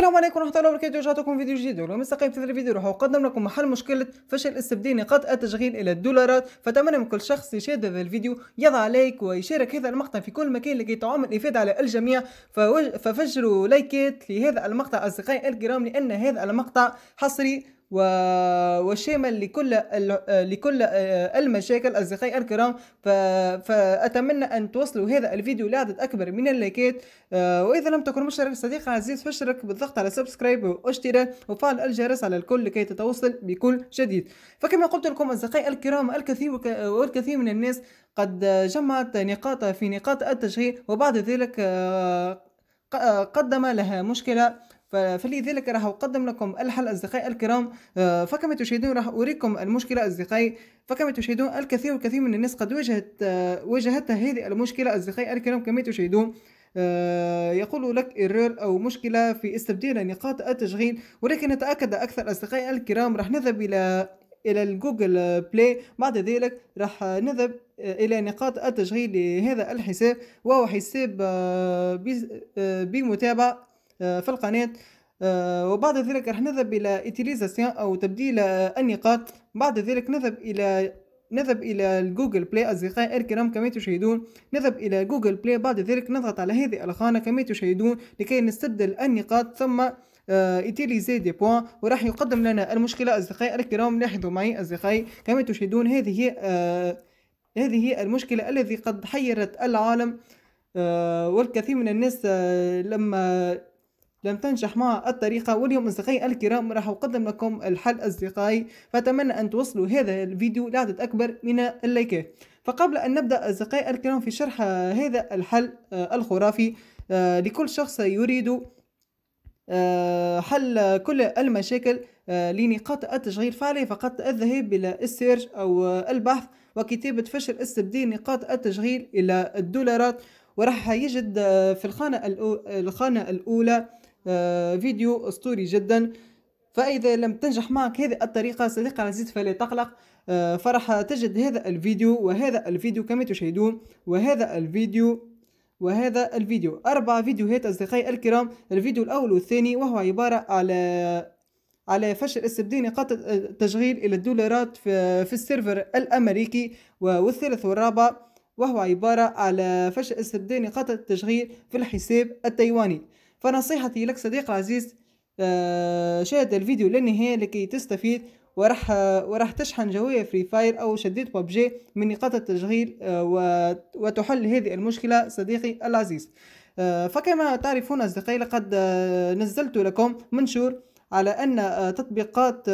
that السلام عليكم ورحمه الله وبركاته رجعتكم فيديو جديد واليوم استقيم في هذا الفيديو راح اقدم لكم محل مشكله فشل استبدال نقاط التشغيل الى الدولارات فاتمنى من كل شخص يشاهد هذا الفيديو يضع لايك ويشارك هذا المقطع في كل مكان لكي تعم افاده على الجميع ففجروا لايكات لهذا المقطع اصدقائي الكرام لان هذا المقطع حصري و... وشامل لكل ال... لكل آه، المشاكل اصدقائي الكرام ف... فاتمنى ان توصلوا هذا الفيديو لعدد اكبر من اللايكات آه، واذا لم تكن مشترك صديقي عزيز فاشترك بالضغط على سبسكرايب واشتراك وفعل الجرس على الكل لكي تتوصل بكل جديد فكما قلت لكم أصدقائي الكرام الكثير والكثير من الناس قد جمعت نقاط في نقاط التشغيل وبعد ذلك آه، آه، قدم لها مشكلة فلذلك راح أقدم لكم الحل أصدقائي الكرام آه، فكما تشاهدون راح أريكم المشكلة أصدقائي فكما تشاهدون الكثير والكثير من الناس قد واجهت واجهتها هذه المشكلة أصدقائي الكرام كما تشاهدون آه، يقول لك إيرور أو مشكلة في استبدال نقاط التشغيل ولكن نتأكد أكثر أصدقائي الكرام راح نذهب إلى الى الجوجل بلاي بعد ذلك راح نذهب آه، الى نقاط التشغيل لهذا الحساب وهو حساب آه، بمتابعه في القناه وبعد ذلك راح نذهب الى اتيليزاسيون او تبديل النقاط بعد ذلك نذهب الى نذهب إلى جوجل بلاي أصدقائي الكرام كما تشاهدون نذهب إلى جوجل بلاي بعد ذلك نضغط على هذه الخانة كما تشاهدون لكي نستبدل النقاط ثم ايتيليزي آه، دي بوان وراح يقدم لنا المشكلة أصدقائي الكرام لاحظوا معي أصدقائي كما تشاهدون هذه هي آه هذه هي المشكلة الذي قد حيرت العالم آه والكثير من الناس آه لما لم تنجح معها الطريقة واليوم أصدقائي الكرام راح أقدم لكم الحل أصدقائي فأتمنى أن توصلوا هذا الفيديو لعدد أكبر من اللايكات فقبل أن نبدأ أصدقائي الكرام في شرح هذا الحل آه، الخرافي آه، لكل شخص يريد آه، حل كل المشاكل لنقاط التشغيل فعليه فقط الذهاب إلى السيرش أو البحث وكتابة فشل استبدال نقاط التشغيل إلى الدولارات وراح يجد في الخانة الأولى آه، فيديو اسطوري جدا فإذا لم تنجح معك هذه الطريقة صديقي العزيز فلا تقلق آه، فرح تجد هذا الفيديو وهذا الفيديو كما تشاهدون وهذا الفيديو وهذا الفيديو أربع فيديوهات أصدقائي الكرام الفيديو الأول والثاني وهو عبارة على على فشل استبدال نقاط التشغيل إلى الدولارات في, في السيرفر الأمريكي والثالث والرابع وهو عبارة على فشل استبدال نقاط التشغيل في الحساب التايواني فنصيحتي لك صديق عزيز آه، شاهد الفيديو للنهاية لكي تستفيد ورح ورح تشحن جوية فري فاير أو شديد ببجي من نقاط التشغيل آه، وتحل هذه المشكلة صديقي العزيز آه، فكما تعرفون أصدقائي لقد نزلت لكم منشور على أن تطبيقات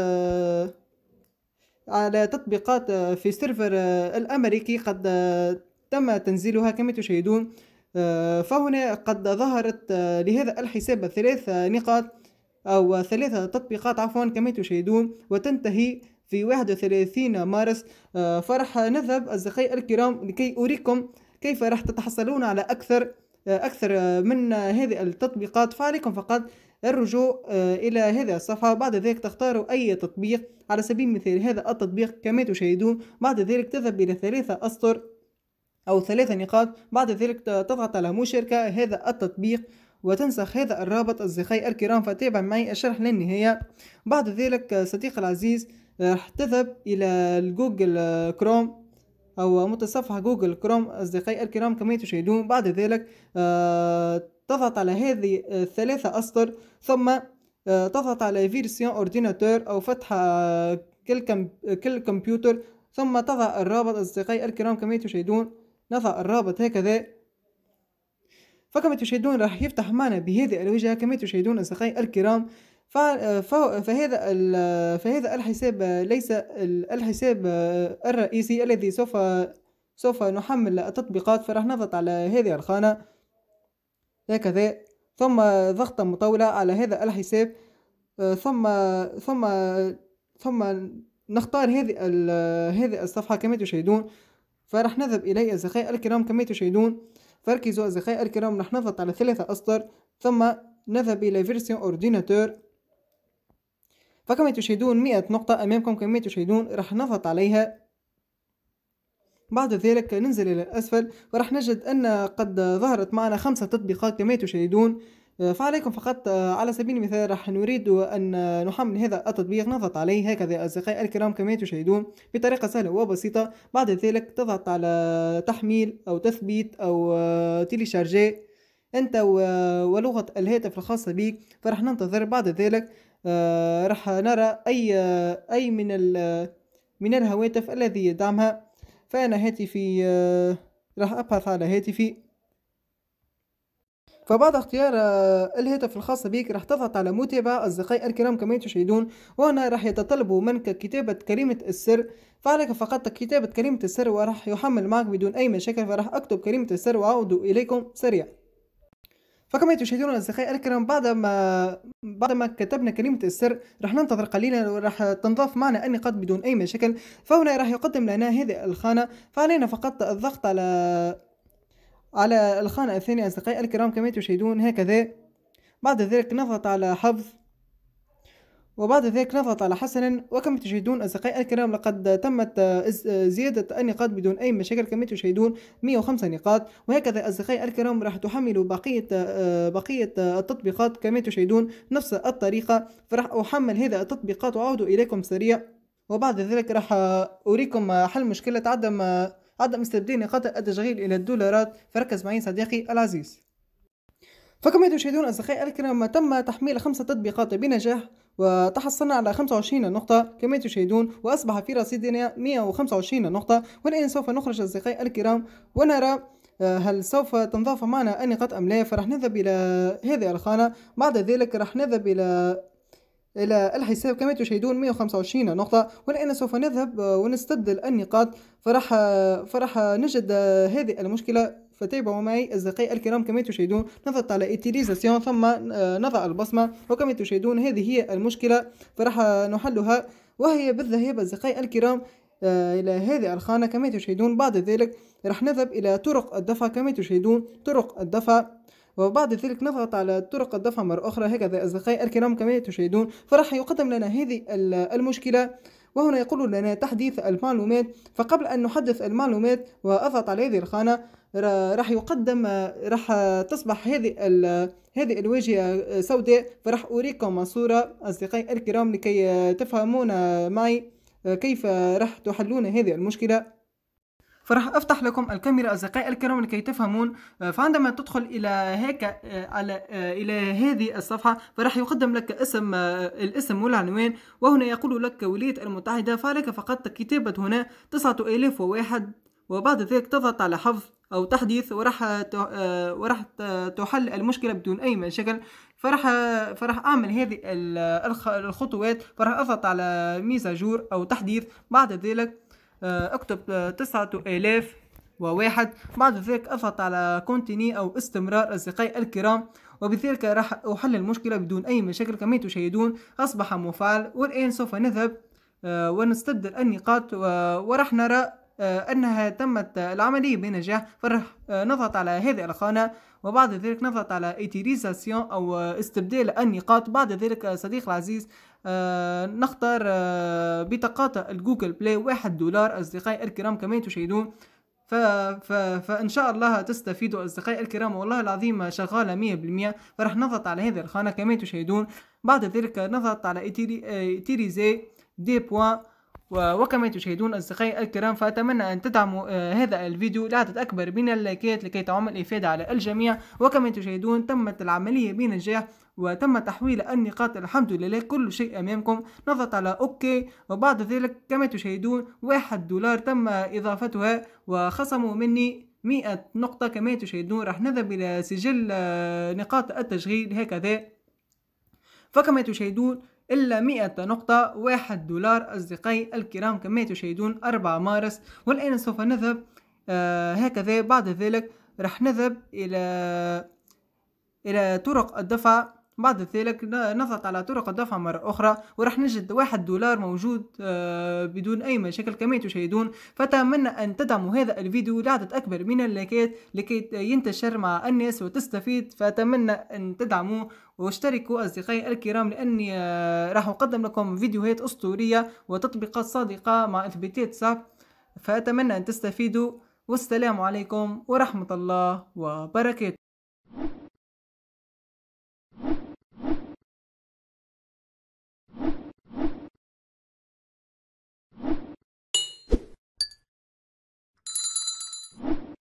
على تطبيقات في السيرفر الأمريكي قد تم تنزيلها كما تشاهدون آه، فهنا قد ظهرت آه، لهذا الحساب ثلاث نقاط أو ثلاثة تطبيقات عفوا كما تشاهدون وتنتهي في 31 مارس آه، فرح نذهب أصدقائي الكرام لكي أريكم كيف راح تتحصلون على أكثر أكثر من هذه التطبيقات فعليكم فقط الرجوع إلى هذه الصفحة بعد ذلك تختاروا أي تطبيق على سبيل المثال هذا التطبيق كما تشاهدون بعد ذلك تذهب إلى ثلاثة أسطر أو ثلاث نقاط بعد ذلك تضغط على مشاركة هذا التطبيق وتنسخ هذا الرابط أصدقائي الكرام فتابع معي الشرح للنهاية بعد ذلك صديقي العزيز راح تذهب إلى جوجل كروم أو متصفح جوجل كروم أصدقائي الكرام كما تشاهدون بعد ذلك آه، تضغط على هذه الثلاثة أسطر ثم آه، تضغط على فيرسيون أورديناتور أو فتح آه، كل كمبيوتر ثم تضع الرابط أصدقائي الكرام كما تشاهدون نضع الرابط هكذا فكما تشاهدون راح يفتح معنا بهذه الوجهة كما تشاهدون أصدقائي الكرام فهذا فهذا الحساب ليس الحساب الرئيسي الذي سوف سوف نحمل التطبيقات فراح نضغط على هذه الخانة هكذا ثم ضغطة مطولة على هذا الحساب ثم ثم ثم نختار هذه هذه الصفحة كما تشاهدون فرح نذهب إليه أصدقائي الكرام كما تشاهدون فركزوا أصدقائي الكرام رح نضغط على ثلاثة أسطر ثم نذهب إلى فيرسيون أورديناتور فكما تشاهدون مئة نقطة أمامكم كما تشاهدون راح نضغط عليها بعد ذلك ننزل إلى الأسفل وراح نجد أن قد ظهرت معنا خمسة تطبيقات كما تشاهدون آه، فعليكم فقط آه، على سبيل المثال راح نريد أن نحمل هذا التطبيق نضغط عليه هكذا أصدقائي الكرام كما تشاهدون بطريقة سهلة وبسيطة بعد ذلك تضغط على تحميل أو تثبيت أو آه، شارجي أنت ولغة الهاتف الخاصة بك فراح ننتظر بعد ذلك راح نرى أي أي من من الهواتف الذي يدعمها فأنا هاتفي راح أبحث على هاتفي فبعد اختيار آه، الهاتف الخاص بك راح تضغط على متابعة أصدقائي الكرام كما تشاهدون وهنا راح يتطلب منك كتابة كلمة السر فعليك فقط كتابة كلمة السر وراح يحمل معك بدون أي مشاكل فراح أكتب كلمة السر وأعود إليكم سريعا فكما تشاهدون أصدقائي الكرام بعد ما بعد ما كتبنا كلمة السر راح ننتظر قليلا وراح تنضاف معنا النقاط بدون أي مشاكل فهنا راح يقدم لنا هذه الخانة فعلينا فقط الضغط على على الخانة الثانية أصدقائي الكرام كما تشاهدون هكذا بعد ذلك نضغط على حفظ وبعد ذلك نضغط على حسنا وكما تشاهدون أصدقائي الكرام لقد تمت زيادة النقاط بدون أي مشاكل كما تشاهدون 105 نقاط وهكذا أصدقائي الكرام راح تحملوا بقية آه، بقية التطبيقات كما تشاهدون نفس الطريقة فراح أحمل هذا التطبيقات وأعود إليكم سريع وبعد ذلك راح أريكم حل مشكلة عدم عدم استبدال نقاط التشغيل إلى الدولارات فركز معي صديقي العزيز فكما تشاهدون أصدقائي الكرام تم تحميل خمسة تطبيقات بنجاح وتحصلنا على 25 نقطة كما تشاهدون وأصبح في رصيدنا 125 نقطة والآن سوف نخرج أصدقائي الكرام ونرى آه، هل سوف تنضاف معنا النقاط أم لا فرح نذهب إلى هذه الخانة بعد ذلك راح نذهب إلى إلى الحساب كما تشاهدون 125 نقطة والآن سوف نذهب آه، ونستبدل النقاط فرح, آه، فرح آه، نجد هذه المشكلة فتابعوا معي أصدقائي الكرام كما تشاهدون نضغط على ايتيليزاسيون ثم نضع البصمة وكما تشاهدون هذه هي المشكلة فراح نحلها وهي بالذهاب أصدقائي الكرام إلى هذه الخانة كما تشاهدون بعد ذلك راح نذهب إلى طرق الدفع كما تشاهدون طرق الدفع وبعد ذلك نضغط على طرق الدفع مرة أخرى هكذا أصدقائي الكرام كما تشاهدون فراح يقدم لنا هذه المشكلة وهنا يقول لنا تحديث المعلومات فقبل أن نحدث المعلومات وأضغط على هذه الخانة راح يقدم راح تصبح هذه هذه الواجهة سوداء فراح أريكم صورة أصدقائي الكرام لكي تفهمون معي كيف راح تحلون هذه المشكلة فراح افتح لكم الكاميرا اصدقائي الكرام لكي تفهمون آه، فعندما تدخل الى هيك آه، على آه، الى هذه الصفحه فراح يقدم لك اسم الاسم والعنوان وهنا يقول لك ولايه المتحده فعليك فقط كتابه هنا 9001 وبعد ذلك تضغط على حفظ او تحديث وراح وراح تحل المشكله بدون اي مشاكل فراح فراح اعمل هذه الخطوات فراح اضغط على ميزاجور او تحديث بعد ذلك آه، اكتب آه، تسعة آلاف وواحد بعد ذلك اضغط على كونتيني او استمرار اصدقائي الكرام وبذلك راح احل المشكلة بدون اي مشاكل كما تشاهدون اصبح مفعل والان سوف نذهب آه، ونستبدل النقاط وراح نرى أنها تمت العملية بنجاح فراح نضغط على هذه الخانة وبعد ذلك نضغط على ايتيريزاسيون أو استبدال النقاط بعد ذلك صديق العزيز آه، نختار آه، بطاقات الجوجل بلاي واحد دولار أصدقائي الكرام كما تشاهدون ف... ف... فان شاء الله تستفيدوا اصدقائي الكرام والله العظيم شغاله مية بالمية فرح نضغط على هذه الخانه كما تشاهدون بعد ذلك نضغط على آه، ايتيريزي دي بوان وكما تشاهدون أصدقائي الكرام فأتمنى أن تدعموا آه، هذا الفيديو لعدد أكبر من اللايكات لكي تعم الإفادة على الجميع وكما تشاهدون تمت العملية بنجاح وتم تحويل النقاط الحمد لله كل شيء أمامكم نضغط على أوكي وبعد ذلك كما تشاهدون واحد دولار تم إضافتها وخصموا مني مئة نقطة كما تشاهدون راح نذهب إلى سجل آه، نقاط التشغيل هكذا فكما تشاهدون إلا 100 نقطة 1 دولار أصدقائي الكرام كما تشاهدون 4 مارس والآن سوف نذهب آه هكذا بعد ذلك رح نذهب إلى إلى طرق الدفع بعد ذلك نضغط على طرق الدفع مرة أخرى ورح نجد واحد دولار موجود آه، بدون أي مشاكل كما تشاهدون فأتمنى أن تدعموا هذا الفيديو لعدد أكبر من اللايكات لكي ينتشر مع الناس وتستفيد فأتمنى أن تدعموه واشتركوا أصدقائي الكرام لأني آه، راح أقدم لكم فيديوهات أسطورية وتطبيقات صادقة مع إثباتات صعب فأتمنى أن تستفيدوا والسلام عليكم ورحمة الله وبركاته